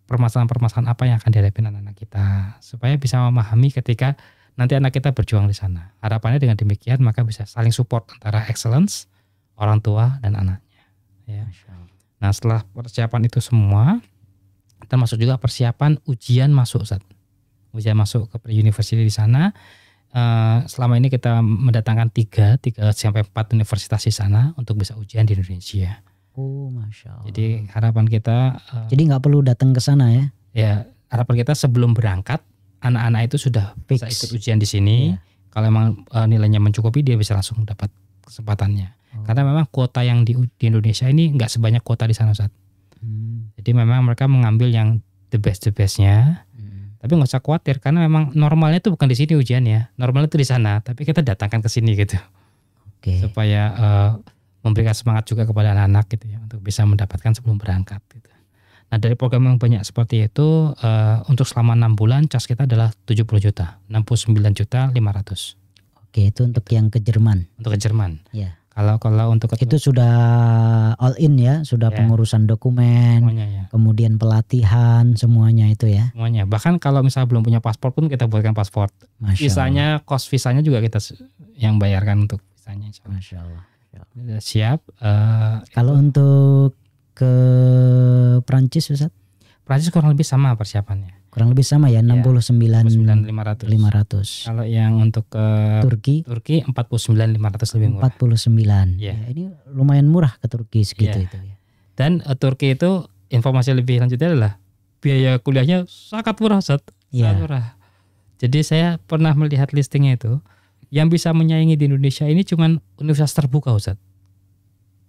permasalahan-permasalahan apa yang akan dihadapi anak-anak kita supaya bisa memahami ketika nanti anak kita berjuang di sana. Harapannya dengan demikian maka bisa saling support antara excellence orang tua dan anaknya. Ya. Nah setelah persiapan itu semua, termasuk juga persiapan ujian masuk saat ujian masuk ke universitas di sana. Uh, selama ini kita mendatangkan tiga, tiga sampai empat universitas di sana untuk bisa ujian di Indonesia. Oh, masya Allah. Jadi harapan kita. Uh, Jadi nggak perlu datang ke sana ya? Ya, harapan kita sebelum berangkat, anak-anak itu sudah Fix. bisa ikut ujian di sini. Yeah. Kalau memang uh, eh, nilainya mencukupi, dia bisa langsung dapat kesempatannya. Oh. Karena memang kuota yang di, di Indonesia ini nggak sebanyak kuota di sana saat. Hmm. Jadi memang mereka mengambil yang the best the bestnya. Hmm. Tapi nggak usah khawatir karena memang normalnya itu bukan di sini ujian ya, normalnya itu di sana. Tapi kita datangkan ke sini gitu okay. supaya uh, memberikan semangat juga kepada anak-anak gitu ya untuk bisa mendapatkan sebelum berangkat gitu. Nah dari program yang banyak seperti itu uh, untuk selama enam bulan cas kita adalah 70 juta 69 juta 500. Oke itu untuk yang ke Jerman. Untuk ke Jerman. Iya Kalau kalau untuk itu sudah all in ya, sudah ya. pengurusan dokumen, semuanya, ya. kemudian pelatihan semuanya itu ya. Semuanya. Bahkan kalau misalnya belum punya paspor pun kita buatkan paspor. Misalnya kos visanya juga kita yang bayarkan untuk visanya. Masya Allah. Ya. Siap. Uh, Kalau untuk ke Prancis Ustaz? Prancis kurang lebih sama persiapannya. Kurang lebih sama ya, ya 500. 500. Kalau yang untuk ke uh, Turki Turki 49 500 lebih murah. 49. Ya. ya ini lumayan murah ke Turki segitu ya. itu ya. Dan uh, Turki itu informasi lebih lanjutnya adalah biaya kuliahnya sangat murah, Ustaz. Ya. murah. Jadi saya pernah melihat listingnya itu yang bisa menyaingi di Indonesia ini cuma universitas terbuka Ustaz.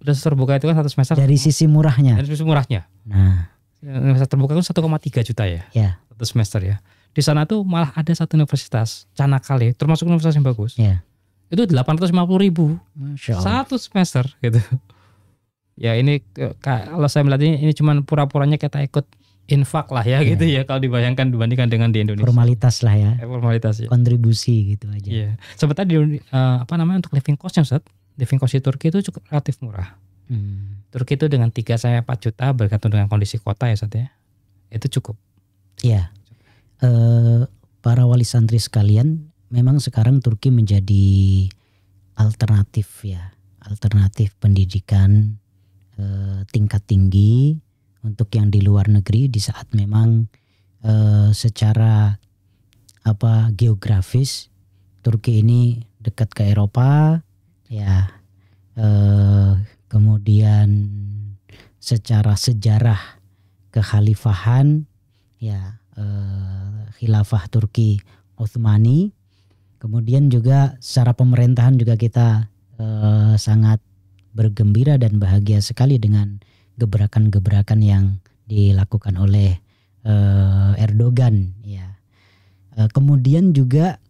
Universitas terbuka itu kan satu semester dari sisi murahnya. Dari sisi murahnya. Nah, universitas terbuka itu satu tiga juta ya. Iya. Satu semester ya. Di sana tuh malah ada satu universitas Canakale, termasuk universitas yang bagus. Iya. Itu delapan ratus lima puluh ribu satu semester gitu. Ya ini eh, kalau saya melihat ini, ini cuman pura-puranya kita ikut infak lah ya yeah. gitu ya kalau dibayangkan dibandingkan dengan di Indonesia. Formalitas lah ya. Eh, formalitas ya. Kontribusi gitu aja. Yeah. Sebentar di uh, apa namanya untuk living costnya set living cost di Turki itu cukup relatif murah. Hmm. Turki itu dengan 3 saya 4 juta bergantung dengan kondisi kota ya saatnya Itu cukup. Iya. Eh uh, para wali santri sekalian, memang sekarang Turki menjadi alternatif ya, alternatif pendidikan uh, tingkat tinggi untuk yang di luar negeri di saat memang e, secara apa geografis Turki ini dekat ke Eropa ya e, kemudian secara sejarah kekhalifahan ya e, khilafah Turki Utsmani kemudian juga secara pemerintahan juga kita e, sangat bergembira dan bahagia sekali dengan gebrakan-gebrakan yang dilakukan oleh uh, Erdogan ya. Uh, kemudian juga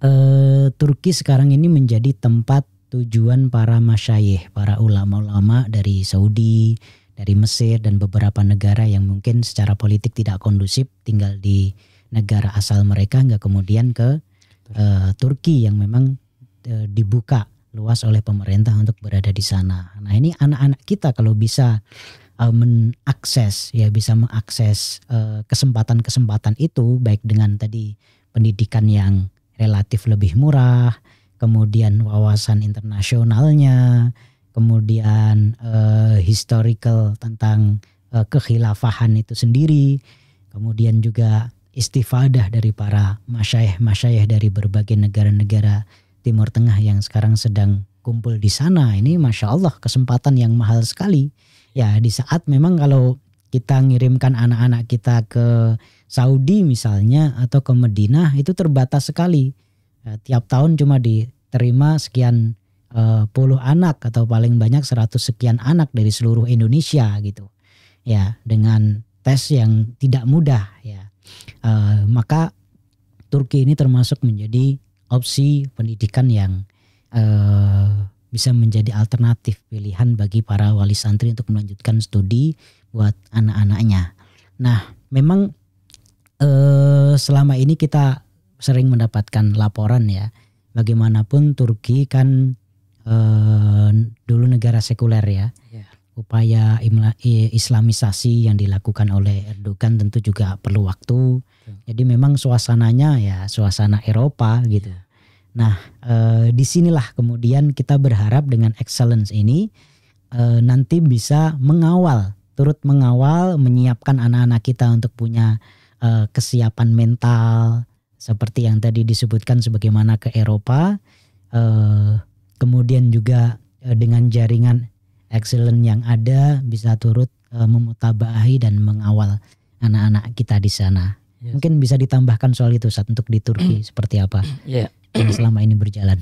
uh, Turki sekarang ini menjadi tempat tujuan para masyayih para ulama-ulama dari Saudi, dari Mesir dan beberapa negara yang mungkin secara politik tidak kondusif tinggal di negara asal mereka nggak kemudian ke uh, Turki yang memang uh, dibuka luas oleh pemerintah untuk berada di sana. Nah ini anak-anak kita kalau bisa uh, mengakses ya bisa mengakses uh, kesempatan-kesempatan uh, itu baik dengan tadi pendidikan yang relatif lebih murah, kemudian wawasan internasionalnya, kemudian uh, historical tentang uh, kekhilafahan itu sendiri, kemudian juga istifadah dari para masyayah-masyayah dari berbagai negara-negara Timur Tengah yang sekarang sedang kumpul di sana. Ini masya Allah kesempatan yang mahal sekali. Ya di saat memang kalau kita ngirimkan anak-anak kita ke Saudi misalnya atau ke Madinah itu terbatas sekali. Ya, tiap tahun cuma diterima sekian eh, puluh anak atau paling banyak seratus sekian anak dari seluruh Indonesia gitu. Ya dengan tes yang tidak mudah ya. Eh, maka Turki ini termasuk menjadi opsi pendidikan yang uh, bisa menjadi alternatif pilihan bagi para wali santri untuk melanjutkan studi buat anak-anaknya. Nah, memang eh, selama ini kita sering mendapatkan laporan ya, bagaimanapun Turki kan eh, dulu negara sekuler ya. Yeah. Upaya islamisasi yang dilakukan oleh Erdogan tentu juga perlu waktu. Jadi memang suasananya ya suasana Eropa gitu. Yeah Nah, e, eh, disinilah kemudian kita berharap dengan excellence ini e, nanti bisa mengawal, turut mengawal, menyiapkan anak-anak kita untuk punya e, kesiapan mental seperti yang tadi disebutkan sebagaimana ke Eropa, e, kemudian juga e, dengan jaringan excellence yang ada bisa turut e, memutabahi dan mengawal anak-anak kita di sana. Yes. Mungkin bisa ditambahkan soal itu saat untuk di Turki seperti apa? Yeah yang selama ini berjalan.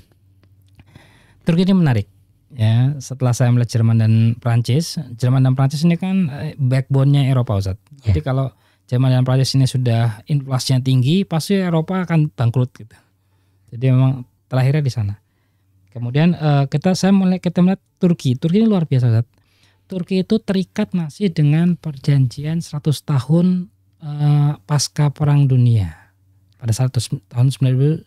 Turki ini menarik. Ya, setelah saya melihat Jerman dan Prancis, Jerman dan Prancis ini kan eh, backbone-nya Eropa, Ustaz. Ya. Jadi kalau Jerman dan Prancis ini sudah inflasinya tinggi, pasti Eropa akan bangkrut gitu. Jadi memang terakhirnya di sana. Kemudian uh, kita saya mulai kita melihat Turki. Turki ini luar biasa, Ustaz. Turki itu terikat masih dengan perjanjian 100 tahun uh, pasca perang dunia pada saat tahun 1924.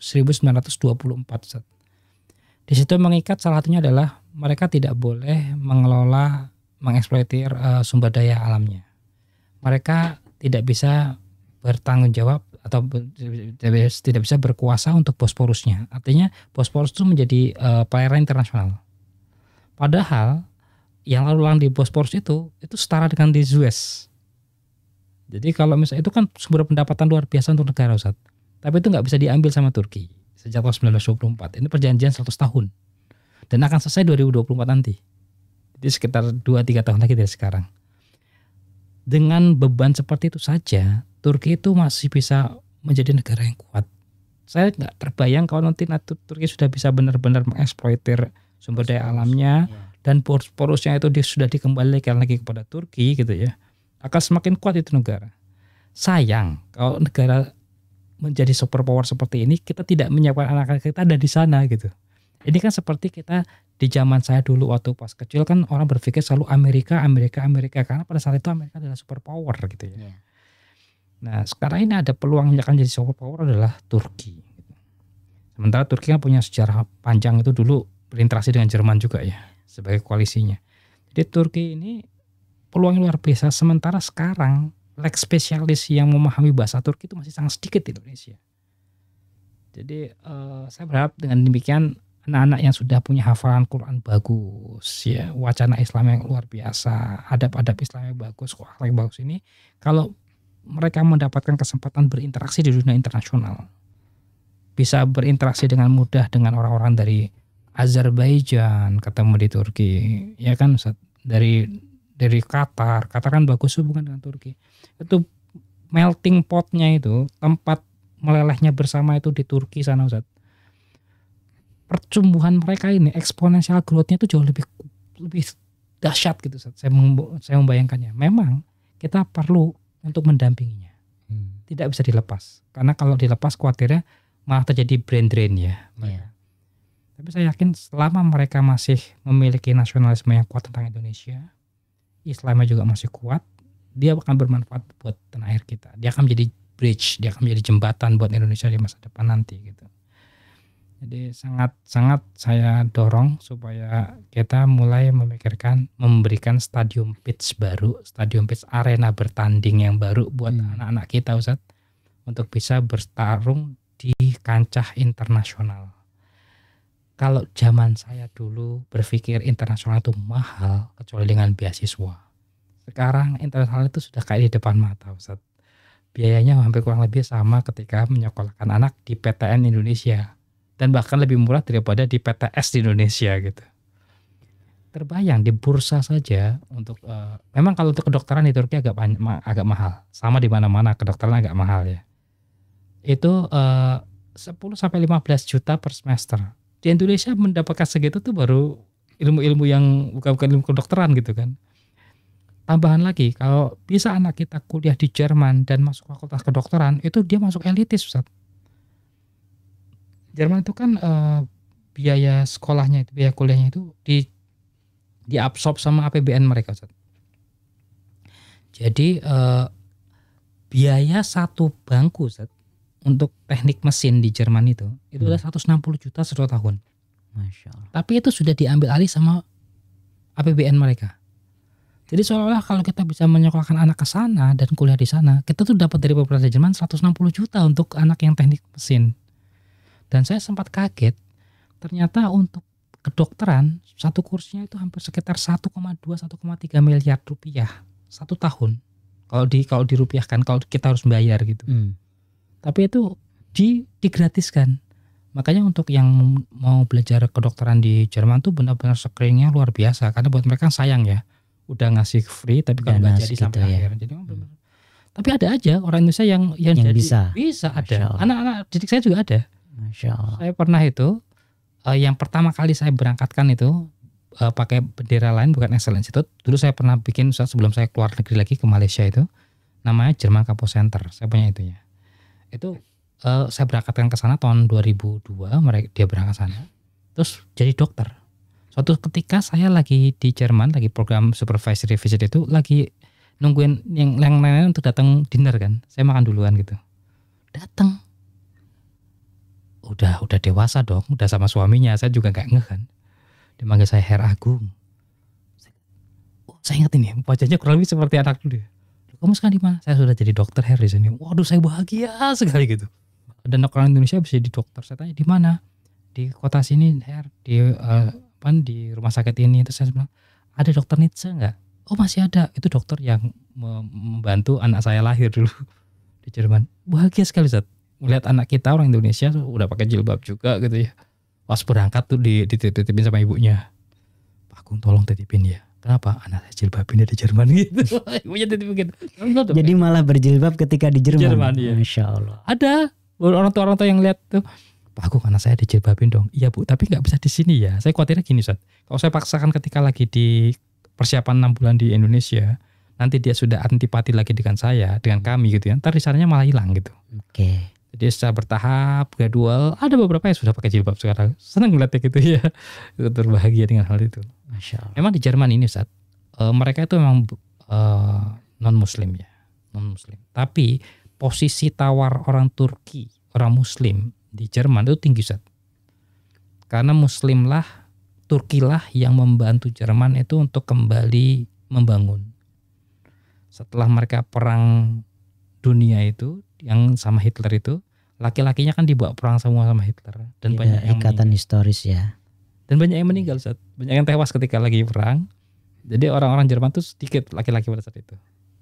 Di situ mengikat salah satunya adalah mereka tidak boleh mengelola mengeksploitir uh, sumber daya alamnya. Mereka tidak bisa bertanggung jawab atau tidak bisa berkuasa untuk Bosporusnya. Artinya Bosporus itu menjadi uh, eh, perairan internasional. Padahal yang lalu lalang di Bosporus itu itu setara dengan di Suez. Jadi kalau misalnya itu kan sumber pendapatan luar biasa untuk negara Ustaz. Tapi itu nggak bisa diambil sama Turki sejak tahun 1924. Ini perjanjian 100 tahun. Dan akan selesai 2024 nanti. Jadi sekitar 2-3 tahun lagi dari sekarang. Dengan beban seperti itu saja, Turki itu masih bisa menjadi negara yang kuat. Saya nggak terbayang kalau nanti Turki sudah bisa benar-benar mengeksploitir sumber daya alamnya iya. dan porus-porusnya itu sudah dikembalikan lagi kepada Turki gitu ya akan semakin kuat itu negara sayang kalau negara menjadi superpower seperti ini kita tidak menyiapkan anak-anak kita ada di sana gitu. Ini kan seperti kita di zaman saya dulu waktu pas kecil kan orang berpikir selalu Amerika, Amerika, Amerika karena pada saat itu Amerika adalah superpower gitu ya. Yeah. Nah sekarang ini ada peluang yang akan jadi superpower adalah Turki. Gitu. Sementara Turki kan punya sejarah panjang itu dulu berinteraksi dengan Jerman juga ya sebagai koalisinya. Jadi Turki ini peluang luar biasa. Sementara sekarang leg spesialis yang memahami bahasa Turki itu masih sangat sedikit di Indonesia. Jadi uh, saya berharap dengan demikian anak-anak yang sudah punya hafalan Quran bagus, ya wacana Islam yang luar biasa, adab-adab Islam yang bagus, akhlak yang bagus ini, kalau mereka mendapatkan kesempatan berinteraksi di dunia internasional, bisa berinteraksi dengan mudah dengan orang-orang dari Azerbaijan ketemu di Turki, ya kan dari dari Qatar Qatar kan bagus hubungan dengan Turki itu melting potnya itu tempat melelehnya bersama itu di Turki sana Ustaz pertumbuhan mereka ini eksponensial growthnya itu jauh lebih lebih dahsyat gitu Ustaz. saya saya membayangkannya memang kita perlu untuk mendampinginya hmm. tidak bisa dilepas karena kalau dilepas khawatirnya malah terjadi brain drain ya yeah. Tapi saya yakin selama mereka masih memiliki nasionalisme yang kuat tentang Indonesia, Islamnya juga masih kuat, dia akan bermanfaat buat tanah air kita. Dia akan menjadi bridge, dia akan menjadi jembatan buat Indonesia di masa depan nanti gitu. Jadi sangat sangat saya dorong supaya kita mulai memikirkan memberikan stadium pitch baru, stadium pitch arena bertanding yang baru buat hmm. anak-anak hmm. kita Ustaz untuk bisa bertarung di kancah internasional kalau zaman saya dulu berpikir internasional itu mahal kecuali dengan beasiswa. Sekarang internasional itu sudah kayak di depan mata Ustaz. Biayanya hampir kurang lebih sama ketika menyekolahkan anak di PTN Indonesia dan bahkan lebih murah daripada di PTS di Indonesia gitu. Terbayang di bursa saja untuk uh, memang kalau untuk kedokteran di Turki agak agak mahal. Sama di mana-mana kedokteran agak mahal ya. Itu eh, uh, 10 sampai 15 juta per semester di Indonesia mendapatkan segitu tuh baru ilmu-ilmu yang bukan bukan ilmu kedokteran gitu kan tambahan lagi kalau bisa anak kita kuliah di Jerman dan masuk fakultas kedokteran itu dia masuk elitis Ustaz. Jerman itu kan e, biaya sekolahnya itu biaya kuliahnya itu di diabsorb sama APBN mereka Ustaz. Jadi e, biaya satu bangku Ustaz untuk teknik mesin di Jerman itu itu hmm. adalah 160 juta setiap tahun. Masya Allah. Tapi itu sudah diambil alih sama APBN mereka. Jadi seolah-olah kalau kita bisa menyekolahkan anak ke sana dan kuliah di sana, kita tuh dapat dari pemerintah Jerman 160 juta untuk anak yang teknik mesin. Dan saya sempat kaget, ternyata untuk kedokteran satu kursinya itu hampir sekitar 1,2 1,3 miliar rupiah satu tahun. Kalau di kalau dirupiahkan kalau kita harus bayar gitu. Hmm tapi itu di digratiskan makanya untuk yang mau belajar kedokteran di Jerman tuh benar-benar screeningnya luar biasa karena buat mereka sayang ya udah ngasih free tapi kalau nggak jadi sampai gitu ya. akhir jadi hmm. tapi ada aja orang Indonesia yang yang, yang jadi, bisa bisa ada anak-anak didik saya juga ada saya pernah itu uh, yang pertama kali saya berangkatkan itu uh, pakai bendera lain bukan Excellence itu. dulu saya pernah bikin sebelum saya keluar negeri lagi ke Malaysia itu namanya Jerman Kapo Center saya punya itunya itu uh, saya berangkatkan ke sana tahun 2002 mereka dia berangkat sana terus jadi dokter suatu ketika saya lagi di Jerman lagi program supervisory visit itu lagi nungguin yang yang lain untuk datang dinner kan saya makan duluan gitu datang udah udah dewasa dong udah sama suaminya saya juga nggak ngeh kan dia saya Her Agung saya, oh, saya ingat ini wajahnya kurang lebih seperti anak dulu kamu sekarang di mana? Saya sudah jadi dokter hair di sini. Waduh, saya bahagia sekali gitu. Dan orang Indonesia bisa jadi dokter. Saya tanya di mana? Di kota sini, hair di uh, di rumah sakit ini. Terus saya bilang, ada dokter Nietzsche nggak? Oh masih ada. Itu dokter yang membantu anak saya lahir dulu di Jerman. Bahagia sekali saat melihat anak kita orang Indonesia udah pakai jilbab juga gitu ya. Pas berangkat tuh dititipin sama ibunya. Pak Agung tolong titipin ya Kenapa? Anak saya ini di Jerman gitu. begitu. Jadi malah berjilbab ketika di Jerman. Jerman iya. Masya Allah. Ada orang tua orang tua yang lihat tuh. Pak aku karena saya dijilbabin dong. Iya bu, tapi nggak bisa di sini ya. Saya khawatirnya gini Ustaz. Kalau saya paksakan ketika lagi di persiapan enam bulan di Indonesia, nanti dia sudah antipati lagi dengan saya, dengan kami gitu ya. Ntar risarnya malah hilang gitu. Oke. Okay. Jadi secara bertahap, gradual, ada beberapa yang sudah pakai jilbab sekarang. Senang ngeliatnya gitu ya. Terbahagia dengan hal itu. Masya Memang di Jerman ini saat e, eh, mereka itu memang e, eh, non muslim ya, non muslim. Tapi posisi tawar orang Turki, orang muslim di Jerman itu tinggi Ustaz. Karena muslimlah lah yang membantu Jerman itu untuk kembali membangun. Setelah mereka perang dunia itu yang sama Hitler itu, laki-lakinya kan dibawa perang semua sama Hitler dan ya, banyak ikatan historis ya dan banyak yang meninggal saat banyak yang tewas ketika lagi perang jadi orang-orang Jerman tuh sedikit laki-laki pada saat itu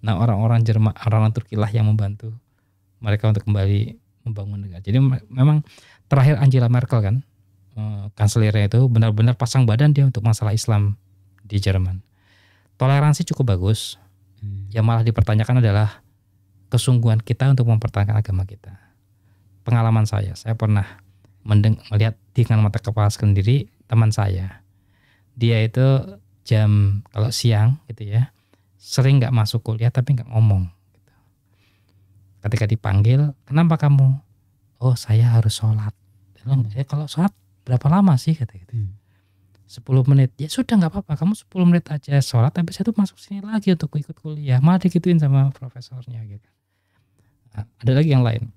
nah orang-orang Jerman orang-orang Turki lah yang membantu mereka untuk kembali membangun negara jadi memang terakhir Angela Merkel kan eh, kanselirnya itu benar-benar pasang badan dia untuk masalah Islam di Jerman toleransi cukup bagus hmm. yang malah dipertanyakan adalah kesungguhan kita untuk mempertahankan agama kita pengalaman saya saya pernah melihat dengan mata kepala sendiri teman saya. Dia itu jam kalau siang gitu ya, sering nggak masuk kuliah tapi nggak ngomong. Gitu. Ketika dipanggil, kenapa kamu? Oh saya harus sholat. Hmm. Ya, kalau sholat berapa lama sih kata gitu. Hmm. 10 menit ya sudah nggak apa-apa kamu 10 menit aja sholat tapi saya tuh masuk sini lagi untuk ikut kuliah malah dikituin sama profesornya gitu nah, ada lagi yang lain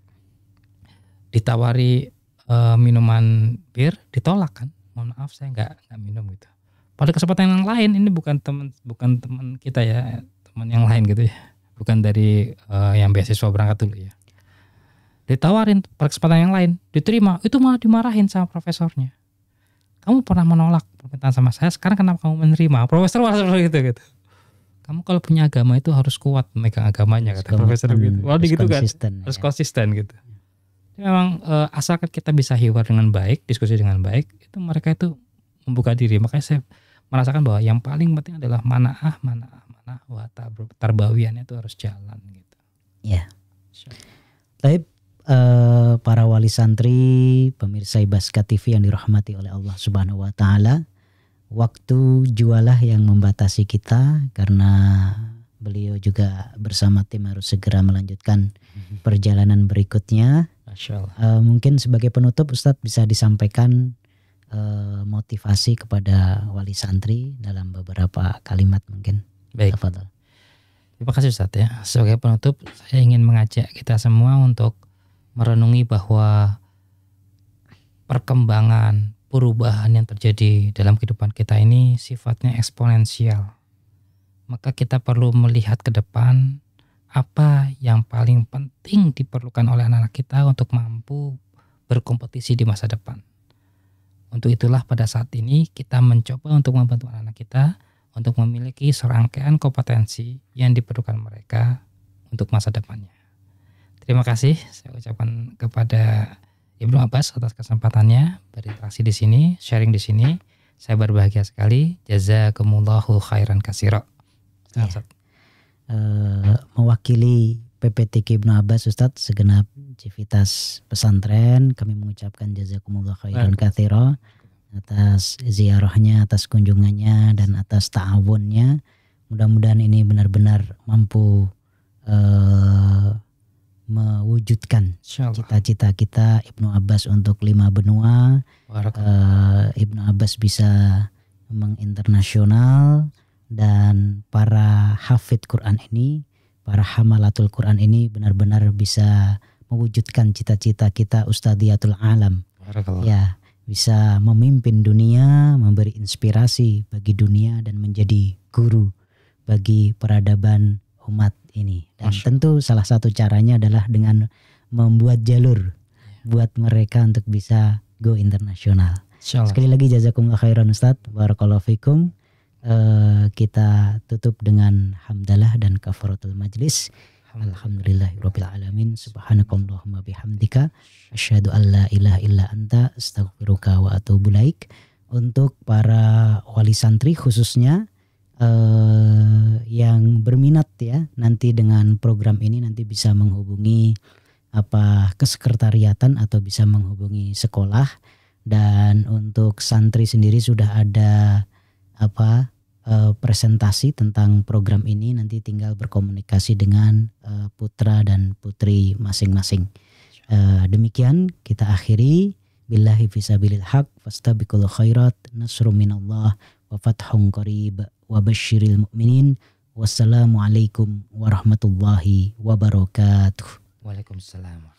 ditawari uh, minuman bir ditolak kan mohon maaf saya nggak nggak minum gitu pada kesempatan yang lain ini bukan teman bukan teman kita ya teman yang lain gitu ya bukan dari uh, yang beasiswa berangkat dulu ya ditawarin pada kesempatan yang lain diterima itu malah dimarahin sama profesornya kamu pernah menolak permintaan sama saya sekarang kenapa kamu menerima profesor malah seperti gitu, gitu kamu kalau punya agama itu harus kuat megang agamanya kata profesor gitu. Waduh gitu, gitu kan. Harus konsisten ya. gitu memang uh, asalkan kita bisa hiwar dengan baik, diskusi dengan baik, itu mereka itu membuka diri. Makanya saya merasakan bahwa yang paling penting adalah mana ah, manaah, manaah, mana wah tarbawiannya itu harus jalan gitu. Ya. Sure. Tapi uh, eh, para wali santri, pemirsa Ibaska TV yang dirahmati oleh Allah Subhanahu wa taala, waktu jualah yang membatasi kita karena beliau juga bersama tim harus segera melanjutkan mhm. perjalanan berikutnya. Masya Allah. Uh, mungkin sebagai penutup Ustadz bisa disampaikan uh, motivasi kepada wali santri dalam beberapa kalimat mungkin. Baik. Tafadol. Terima kasih Ustadz ya. Sebagai penutup saya ingin mengajak kita semua untuk merenungi bahwa perkembangan perubahan yang terjadi dalam kehidupan kita ini sifatnya eksponensial. Maka kita perlu melihat ke depan apa yang paling penting diperlukan oleh anak-anak kita untuk mampu berkompetisi di masa depan. Untuk itulah pada saat ini kita mencoba untuk membantu anak-anak kita untuk memiliki serangkaian kompetensi yang diperlukan mereka untuk masa depannya. Terima kasih saya ucapkan kepada Ibnu Abbas atas kesempatannya berinteraksi di sini, sharing di sini. Saya berbahagia sekali. Jazakumullahu khairan kasiro. Yeah uh, mewakili PPTK Ibnu Abbas Ustaz segenap civitas pesantren kami mengucapkan jazakumullah khairan katsira atas ziarahnya, atas kunjungannya dan atas ta'awunnya. Mudah-mudahan ini benar-benar mampu uh, mewujudkan cita-cita kita Ibnu Abbas untuk lima benua. Uh, Ibnu Abbas bisa menginternasional dan para hafid Quran ini, para hamalatul Quran ini benar-benar bisa mewujudkan cita-cita kita Ustadiyatul Alam. Ya, bisa memimpin dunia, memberi inspirasi bagi dunia dan menjadi guru bagi peradaban umat ini. Dan Masya. tentu salah satu caranya adalah dengan membuat jalur ya. buat mereka untuk bisa go internasional. Sekali lagi jazakumullah khairan Ustaz. Barakallahu fikum. Eh, kita tutup dengan hamdalah dan kafaratul majlis. Alhamdulillahirabbil alamin. Subhanakallahumma bihamdika Asyadu an la ilaha illa anta Astagfiruka wa atubu laik. Untuk para wali santri khususnya uh, yang berminat ya nanti dengan program ini nanti bisa menghubungi apa kesekretariatan atau bisa menghubungi sekolah dan untuk santri sendiri sudah ada apa uh, presentasi tentang program ini nanti tinggal berkomunikasi dengan uh, putra dan putri masing-masing. Uh, demikian kita akhiri billahi fisabilil haq fastabiqul khairat Nasru minallah wa fathun qarib wa basyiril mu'minin alaikum warahmatullahi wabarakatuh. Waalaikumsalam.